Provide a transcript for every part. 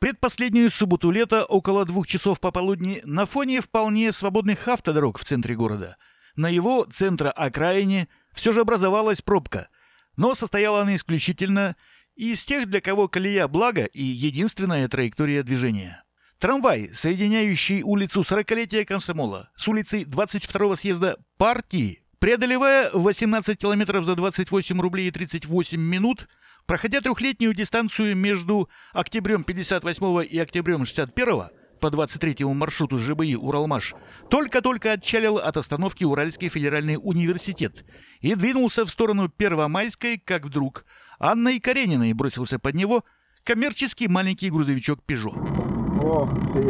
предпоследнюю субботу лета около двух часов пополудни на фоне вполне свободных автодорог в центре города. На его центра окраине все же образовалась пробка, но состояла она исключительно из тех, для кого колея благо и единственная траектория движения. Трамвай, соединяющий улицу 40-летия комсомола с улицей 22-го съезда партии, преодолевая 18 километров за 28 рублей и 38 минут – Проходя трехлетнюю дистанцию между октябрем 58 и октябрем 61 по 23-му маршруту ЖБИ «Уралмаш», только-только отчалил от остановки Уральский федеральный университет и двинулся в сторону Первомайской, как вдруг Анна и Карениной бросился под него коммерческий маленький грузовичок «Пежо». Ох ты!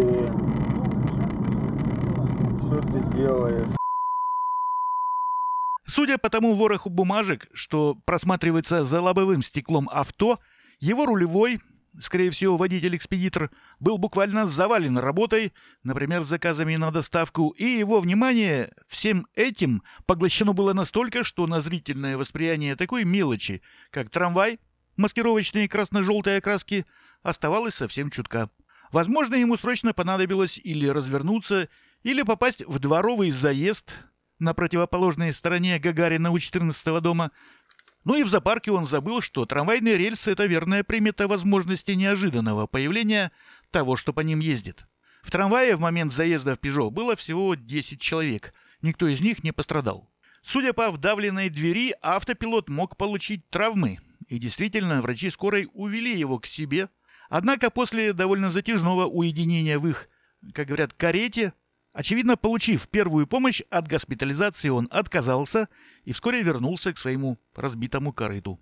Что ты делаешь? Судя по тому вороху бумажек, что просматривается за лобовым стеклом авто, его рулевой, скорее всего, водитель-экспедитор, был буквально завален работой, например, заказами на доставку, и его внимание всем этим поглощено было настолько, что на зрительное восприятие такой мелочи, как трамвай, маскировочные красно-желтые окраски, оставалось совсем чутка. Возможно, ему срочно понадобилось или развернуться, или попасть в дворовый заезд на противоположной стороне Гагарина у 14-го дома. Ну и в зоопарке он забыл, что трамвайные рельсы — это верная примета возможности неожиданного появления того, что по ним ездит. В трамвае в момент заезда в «Пежо» было всего 10 человек. Никто из них не пострадал. Судя по вдавленной двери, автопилот мог получить травмы. И действительно, врачи скорой увели его к себе. Однако после довольно затяжного уединения в их, как говорят, карете, Очевидно, получив первую помощь, от госпитализации он отказался и вскоре вернулся к своему разбитому корыту.